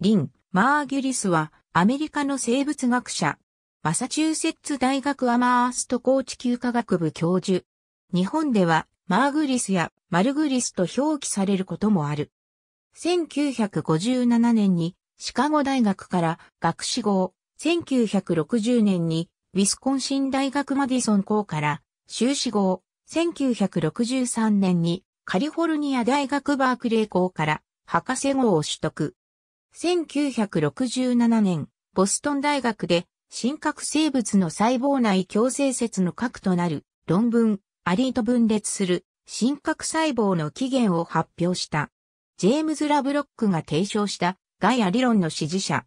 リン・マーギュリスは、アメリカの生物学者、マサチューセッツ大学アマースト高地球科学部教授。日本では、マーグリスやマルグリスと表記されることもある。1957年にシカゴ大学から学士号、1960年にウィスコンシン大学マディソン校から修士号、1963年にカリフォルニア大学バークレー校から博士号を取得。1967年、ボストン大学で、真核生物の細胞内共生説の核となる論文、アリート分裂する真核細胞の起源を発表した。ジェームズ・ラブロックが提唱したガイア理論の支持者。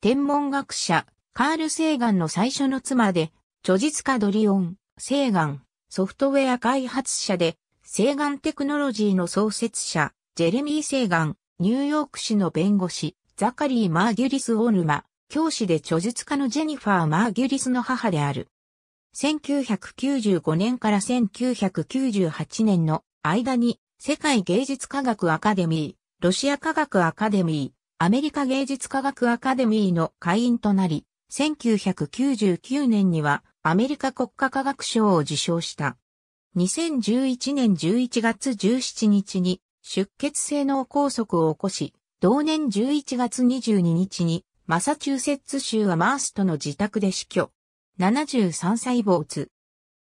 天文学者、カール・セーガンの最初の妻で、著述家ドリオン、セーガン、ソフトウェア開発者で、セーガンテクノロジーの創設者、ジェレミー・セーガン、ニューヨーク市の弁護士、ザカリー・マーギュリス・オールマ、教師で著述家のジェニファー・マーギュリスの母である。1995年から1998年の間に世界芸術科学アカデミー、ロシア科学アカデミー、アメリカ芸術科学アカデミーの会員となり、1999年にはアメリカ国家科学賞を受賞した。2011年11月17日に出血性脳梗塞を起こし、同年11月22日にマサチューセッツ州アマーストの自宅で死去。73歳没。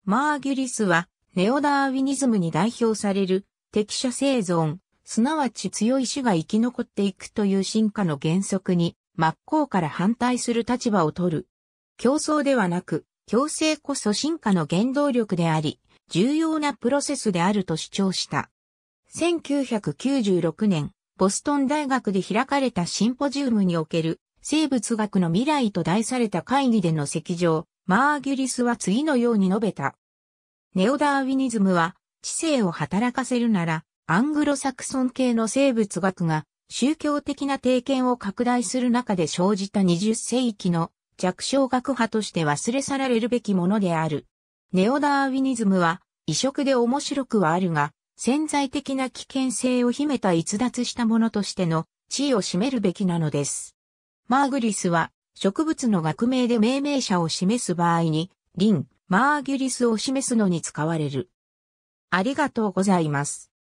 マーギュリスはネオダーウィニズムに代表される適者生存、すなわち強い種が生き残っていくという進化の原則に真っ向から反対する立場を取る。競争ではなく、強制こそ進化の原動力であり、重要なプロセスであると主張した。1996年、ボストン大学で開かれたシンポジウムにおける生物学の未来と題された会議での席上、マーギュリスは次のように述べた。ネオダーウィニズムは知性を働かせるなら、アングロサクソン系の生物学が宗教的な定験を拡大する中で生じた20世紀の弱小学派として忘れ去られるべきものである。ネオダーウィニズムは異色で面白くはあるが、潜在的な危険性を秘めた逸脱したものとしての地位を占めるべきなのです。マーグリスは植物の学名で命名者を示す場合に、リン、マーギュリスを示すのに使われる。ありがとうございます。